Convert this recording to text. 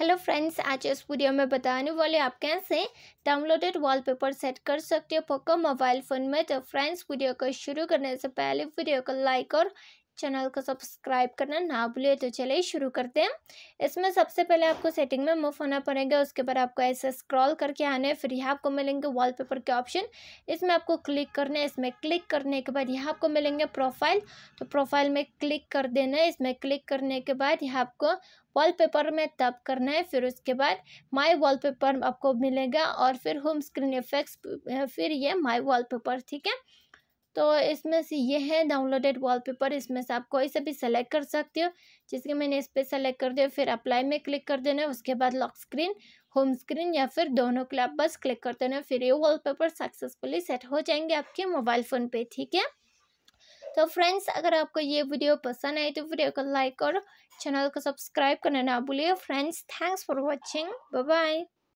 hello friends आज इस video में बताने वाले आप कैसे डाउनलोडेड वॉलपेपर सेट कर सकते हो पोको मोबाइल फ़ोन में तो फ्रेंड्स वीडियो को शुरू करने से पहले वीडियो को लाइक और चैनल को सब्सक्राइब करना ना भूलिए तो चलिए शुरू करते हैं इसमें सबसे पहले आपको सेटिंग में मूव होना पड़ेगा उसके बाद आपको ऐसे स्क्रॉल करके आना है फिर यहाँ आपको मिलेंगे वॉलपेपर के ऑप्शन इसमें आपको क्लिक करना है इसमें क्लिक करने के बाद यहाँ आपको मिलेंगे प्रोफाइल तो प्रोफाइल में क्लिक कर देना है इसमें क्लिक करने के बाद यहाँ आपको वॉलपेपर में तब करना है फिर उसके बाद माय वॉलपेपर आपको मिलेगा और फिर होम स्क्रीन इफेक्ट्स फिर ये माय वॉलपेपर ठीक है तो इसमें से ये है डाउनलोडेड वॉलपेपर इसमें से आप कोई से भी सेलेक्ट कर सकते हो जिसके मैंने इस पर सेलेक्ट कर दिया फिर अप्लाई में क्लिक कर देना है उसके बाद लॉक स्क्रीन होम स्क्रीन या फिर दोनों के आप बस क्लिक कर देना फिर ये वॉलपेपर सक्सेसफुली सेट हो जाएंगे आपके मोबाइल फ़ोन पे ठीक है तो फ्रेंड्स अगर आपको ये वीडियो पसंद आई तो वीडियो को लाइक और चैनल को सब्सक्राइब करना ना भूलिए friends thanks for watching bye